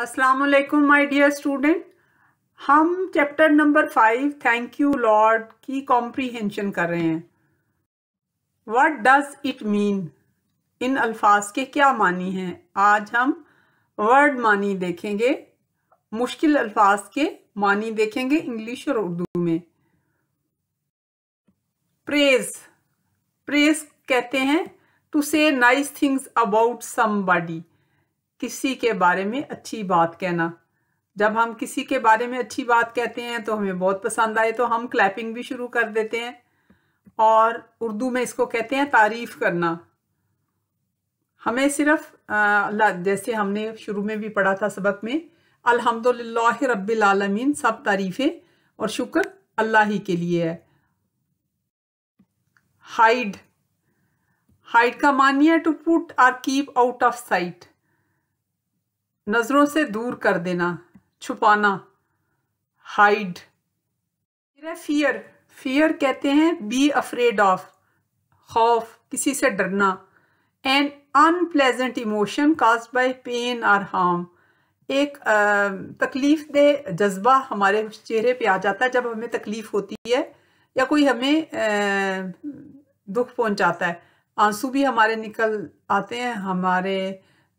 असलकुम my dear student हम chapter number five thank you lord की कॉम्प्रीहेंशन कर रहे हैं वट डज इट मीन इन अल्फाज के क्या मानी हैं आज हम वर्ड मानी देखेंगे मुश्किल अल्फाज के मानी देखेंगे इंग्लिश और उर्दू में प्रेज प्रेज कहते हैं टू से नाइस थिंग्स अबाउट समबडी किसी के बारे में अच्छी बात कहना जब हम किसी के बारे में अच्छी बात कहते हैं तो हमें बहुत पसंद आए तो हम क्लैपिंग भी शुरू कर देते हैं और उर्दू में इसको कहते हैं तारीफ करना हमें सिर्फ अल्लाह जैसे हमने शुरू में भी पढ़ा था सबक में अल्हम्दुलिल्लाह रब्बिल आलमीन सब तारीफ़ें और शुक्र अल्लाह ही के लिए है हाइड हाइड का मानिए to put or keep out of sight नज़रों से दूर कर देना छुपाना हाइड फियर फियर कहते हैं बी अफ्रेड ऑफ खौफ किसी से डरना an unpleasant emotion cause by pain और हार्म एक तकलीफ़ दे जज्बा हमारे चेहरे पे आ जाता है जब हमें तकलीफ़ होती है या कोई हमें आ, दुख पहुंचाता है आंसू भी हमारे निकल आते हैं हमारे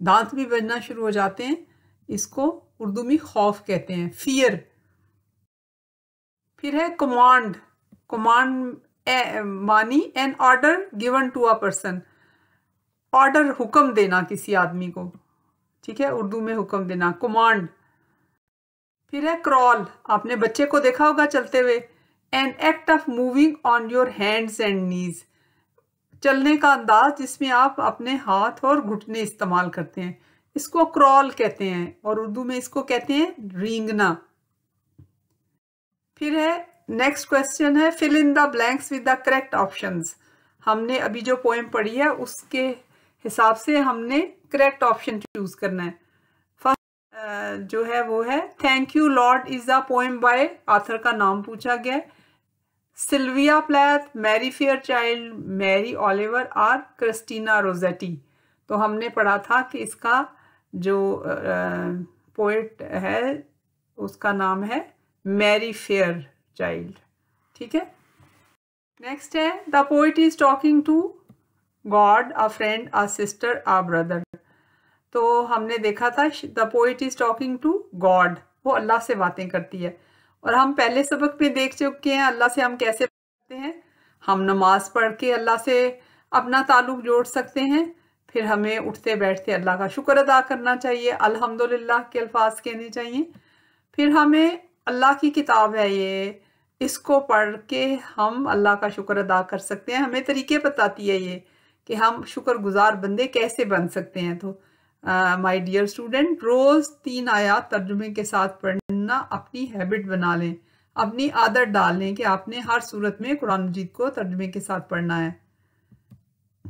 दांत भी बजना शुरू हो जाते हैं इसको उर्दू में खौफ कहते हैं फियर फिर है कमांड कमांड मानी an order given to a person order हुक्म देना किसी आदमी को ठीक है उर्दू में हुक्म देना कमांड फिर है क्रॉल आपने बच्चे को देखा होगा चलते हुए an act of moving on your hands and knees चलने का अंदाज जिसमें आप अपने हाथ और घुटने इस्तेमाल करते हैं इसको क्रॉल कहते हैं और उर्दू में इसको कहते हैं रींगना फिर है नेक्स्ट क्वेश्चन है fill in the blanks with the correct options हमने अभी जो पोएम पढ़ी है उसके हिसाब से हमने करेक्ट ऑप्शन चूज करना है फर्स्ट जो है वो है thank you lord is the poem by author का नाम पूछा गया है Sylvia Plath Mary fair child Mary Oliver और क्रिस्टीना रोजेटी तो हमने पढ़ा था कि इसका जो पोइट है उसका नाम है मैरी फेयर चाइल्ड ठीक है नेक्स्ट है the poet is talking to God a friend a sister a brother तो हमने देखा था the poet is talking to God वो अल्लाह से बातें करती है और हम पहले सबक में देख चुके हैं अल्लाह से हम कैसे पढ़ते हैं हम नमाज पढ़ के अल्लाह से अपना ताल्लुक जोड़ सकते हैं फिर हमें उठते बैठते अल्लाह का शुक्र अदा करना चाहिए अल्हम्दुलिल्लाह के अल्फाज कहने चाहिए फिर हमें अल्लाह की किताब है ये इसको पढ़ के हम अल्लाह का शुक्र अदा कर सकते हैं हमें तरीके बताती है ये कि हम शुक्रगुजार बंदे कैसे बन सकते हैं तो माय डियर स्टूडेंट रोज़ तीन आयात तर्जुमे के साथ पढ़ सुनना अपनी हैबिट बना लें अपनी आदत डाल लें कि आपने हर सूरत में कुरान मजीद को तर्जमे के साथ पढ़ना है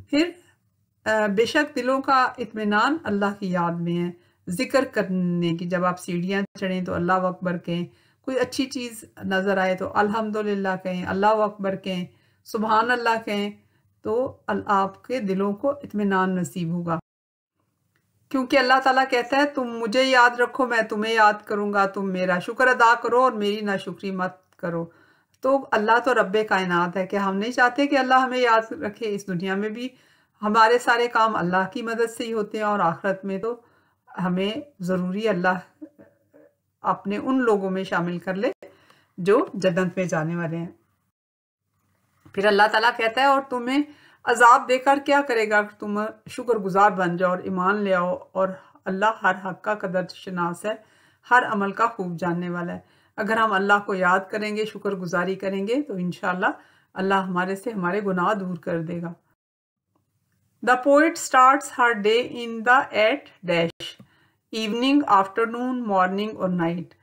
फिर बेशक दिलों का इतमान अल्लाह की याद में है जिक्र करने की जब आप सीढ़ियाँ चढ़ें तो अल्लाह अकबर कहें कोई अच्छी चीज़ नज़र आए तो अल्हम्दुलिल्लाह कहें अल्लाह अकबर कहें सुबहान अल्लाह कहें तो आपके दिलों को इतमान नसीब होगा क्योंकि अल्लाह ताला कहता है तुम मुझे याद रखो मैं तुम्हें याद करूंगा तुम मेरा शुक्र अदा करो और मेरी नाशुक्री मत करो तो अल्लाह तो रब कायनात है कि हम नहीं चाहते कि अल्लाह हमें याद रखे इस दुनिया में भी हमारे सारे काम अल्लाह की मदद से ही होते हैं और आखरत में तो हमें ज़रूरी अल्लाह अपने उन लोगों में शामिल कर ले जो जन्नत में जाने वाले हैं फिर अल्लाह ताला कहता है और तुम्हें अजाब देकर क्या करेगा कि तुम शुक्रगुजार बन जाओ और ईमान ले आओ और अल्लाह हर हक का कदर शनास है हर अमल का खूब जानने वाला है अगर हम अल्लाह को याद करेंगे शुक्रगुजारी करेंगे तो इन अल्लाह हमारे से हमारे गुनाह दूर कर देगा the poet start her day in the at dash evening afternoon morning और नाइट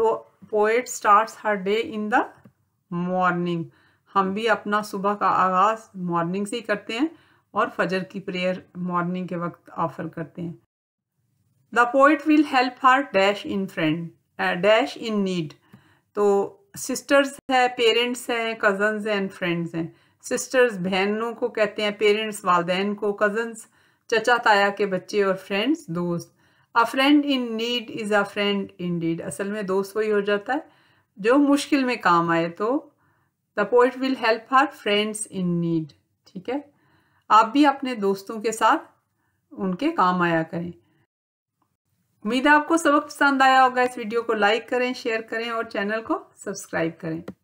तो poet start her day in the morning हम भी अपना सुबह का आगाज़ मॉर्निंग से ही करते हैं और फजर की प्रेयर मॉर्निंग के वक्त ऑफर करते हैं the poet will help her dash in friend dash in need तो सिस्टर्स है पेरेंट्स हैं कज़न्स एंड फ्रेंड्स हैं सिस्टर्स बहनों को कहते हैं पेरेंट्स वालदेन को कज़न्स चचा ताया के बच्चे और फ्रेंड्स दोस्त a friend in need is a friend indeed असल में दोस्त वही हो जाता है जो मुश्किल में काम आए तो the poet will help her friends in need ठीक है आप भी अपने दोस्तों के साथ उनके काम आया करें उम्मीद है आपको सबक पसंद आया होगा इस वीडियो को लाइक करें शेयर करें और चैनल को सब्सक्राइब करें